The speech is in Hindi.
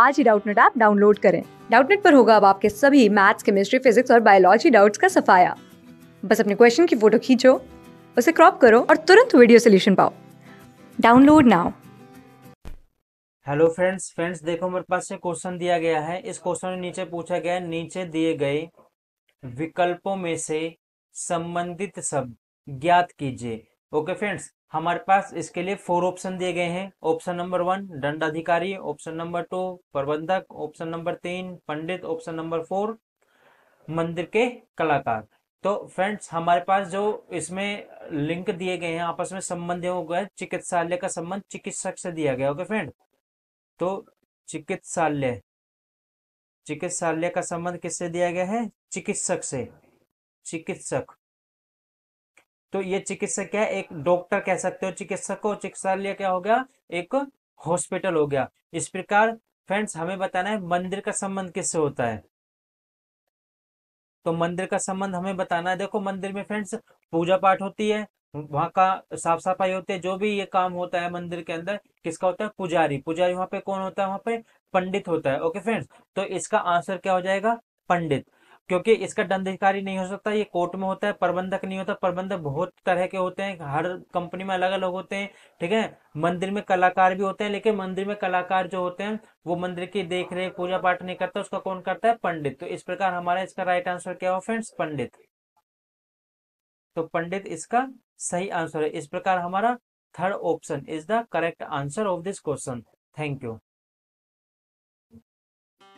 आज ही डाउटनेट ऐप डाउनलोड करें डाउटनेट पर होगा अब आपके सभी मैथ्स केमिस्ट्री फिजिक्स और बायोलॉजी डाउट्स का सफाया बस अपने क्वेश्चन की फोटो खींचो उसे क्रॉप करो और तुरंत वीडियो सोल्यूशन पाओ download now hello friends friends देखो मेरे पास से क्वेश्चन दिया गया है इस क्वेश्चन में नीचे पूछा गया है नीचे दिए गए विकल्पों में से संबंधित शब्द ज्ञात कीजिए ओके फ्रेंड्स हमारे पास इसके लिए फोर ऑप्शन दिए गए हैं ऑप्शन नंबर वन दंडाधिकारी ऑप्शन नंबर टू प्रबंधक ऑप्शन नंबर तीन पंडित ऑप्शन नंबर फोर मंदिर के कलाकार तो फ्रेंड्स हमारे पास जो इसमें लिंक दिए गए हैं आपस में संबंध हो गए चिकित्सालय का संबंध चिकित्सक से दिया गया ओके फ्रेंड तो चिकित्सालय चिकित्सालय का संबंध किससे दिया गया है चिकित्सक से चिकित्सक तो ये चिकित्सक क्या है एक डॉक्टर कह सकते हो चिकित्सक को चिकित्सालय क्या हो गया एक हॉस्पिटल हो गया इस प्रकार फ्रेंड्स हमें बताना है मंदिर का संबंध किससे होता है तो मंदिर का संबंध हमें बताना है देखो मंदिर में फ्रेंड्स पूजा पाठ होती है वहां का साफ सफाई होती है जो भी ये काम होता है मंदिर के अंदर किसका होता है पुजारी पुजारी वहां पे कौन होता है वहां पे पंडित होता है ओके फ्रेंड्स तो इसका आंसर क्या हो जाएगा पंडित क्योंकि इसका दंडाधिकारी नहीं हो सकता ये कोर्ट में होता है प्रबंधक नहीं होता प्रबंधक बहुत तरह के होते हैं हर कंपनी में अलग अलग होते हैं ठीक है मंदिर में कलाकार भी होते हैं लेकिन मंदिर में कलाकार जो होते हैं वो मंदिर की देख रेख पूजा पाठ नहीं करता उसका कौन करता है पंडित तो इस प्रकार हमारा इसका राइट आंसर क्या हो फ्रेंड्स पंडित तो पंडित इसका सही आंसर है इस प्रकार हमारा third option is the correct answer of this question thank you